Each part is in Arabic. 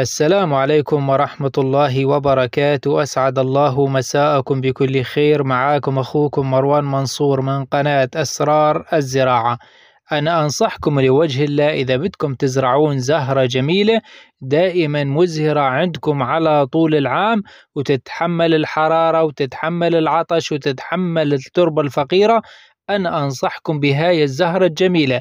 السلام عليكم ورحمة الله وبركاته أسعد الله مساءكم بكل خير معاكم أخوكم مروان منصور من قناة أسرار الزراعة أنا أنصحكم لوجه الله إذا بدكم تزرعون زهرة جميلة دائما مزهرة عندكم على طول العام وتتحمل الحرارة وتتحمل العطش وتتحمل التربة الفقيرة أنا أنصحكم بهاي الزهرة الجميلة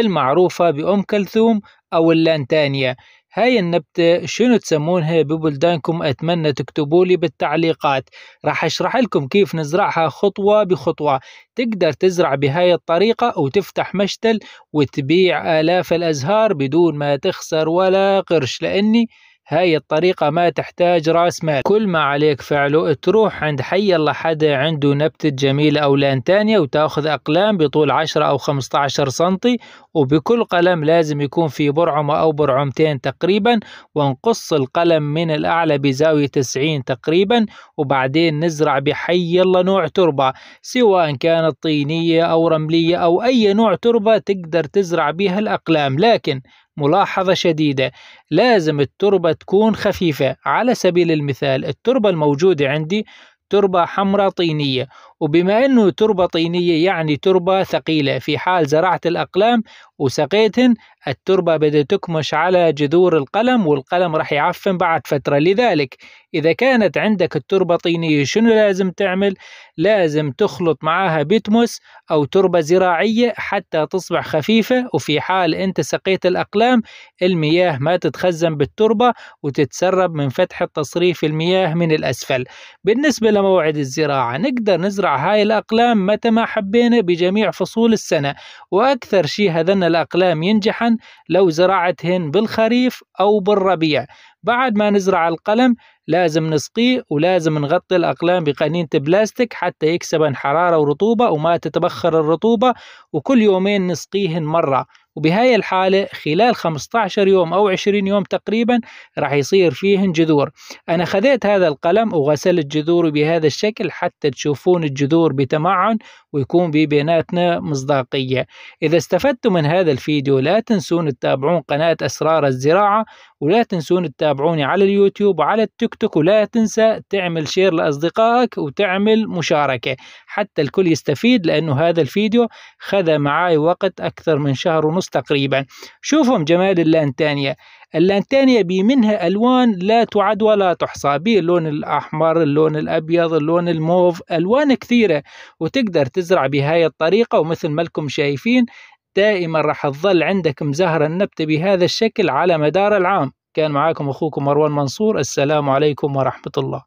المعروفة بأم كلثوم أو اللانتانيا هاي النبتة شنو تسمونها ببلدانكم أتمنى تكتبوا لي بالتعليقات راح أشرح لكم كيف نزرعها خطوة بخطوة تقدر تزرع بهاي الطريقة وتفتح مشتل وتبيع آلاف الأزهار بدون ما تخسر ولا قرش لأني هاي الطريقة ما تحتاج راس مال كل ما عليك فعله تروح عند حي الله حدا عنده نبتة جميلة أو تانية وتاخذ أقلام بطول 10 أو 15 سنتي وبكل قلم لازم يكون في برعمة أو برعمتين تقريبا ونقص القلم من الأعلى بزاوية 90 تقريبا وبعدين نزرع بحي الله نوع تربة سواء كانت طينية أو رملية أو أي نوع تربة تقدر تزرع بها الأقلام لكن ملاحظة شديدة لازم التربة تكون خفيفة على سبيل المثال التربة الموجودة عندي تربة حمراء طينية وبما أنه تربة طينية يعني تربة ثقيلة في حال زرعت الأقلام وسقيتهن التربة بدأت تكمش على جذور القلم والقلم راح يعفن بعد فترة لذلك إذا كانت عندك التربة طينية شنو لازم تعمل؟ لازم تخلط معاها بيتموس أو تربة زراعية حتى تصبح خفيفة وفي حال أنت سقيت الأقلام المياه ما تتخزن بالتربة وتتسرب من فتحة تصريف المياه من الأسفل بالنسبة لموعد الزراعة نقدر نزرع هاي الأقلام متى ما حبينا بجميع فصول السنة وأكثر شيء هذن الأقلام ينجحن لو زرعتهن بالخريف أو بالربيع بعد ما نزرع القلم لازم نسقيه ولازم نغطي الأقلام بقنينة بلاستيك حتى يكسبن حرارة ورطوبة وما تتبخر الرطوبة وكل يومين نسقيهن مرة وبهاي الحالة خلال 15 يوم أو 20 يوم تقريبا راح يصير فيهن جذور أنا خذيت هذا القلم وغسلت جذوري بهذا الشكل حتى تشوفون الجذور بتمعن ويكون ببيناتنا مصداقية إذا استفدتم من هذا الفيديو لا تنسون تتابعون قناة أسرار الزراعة ولا تنسون تتابعوني على اليوتيوب وعلى التيك توك ولا تنسى تعمل شير لأصدقائك وتعمل مشاركة حتى الكل يستفيد لأنه هذا الفيديو خذ معاي وقت أكثر من شهر ونص ونص تقريبا شوفهم جمال اللانتانيا اللانتانيا بي منها ألوان لا تعد ولا تحصى بي اللون الأحمر اللون الأبيض اللون الموف ألوان كثيرة وتقدر تزرع بهاي الطريقة ومثل ما لكم شايفين دائما راح تظل عندك مزهرة النبتة بهذا الشكل على مدار العام كان معاكم أخوكم مروان منصور السلام عليكم ورحمة الله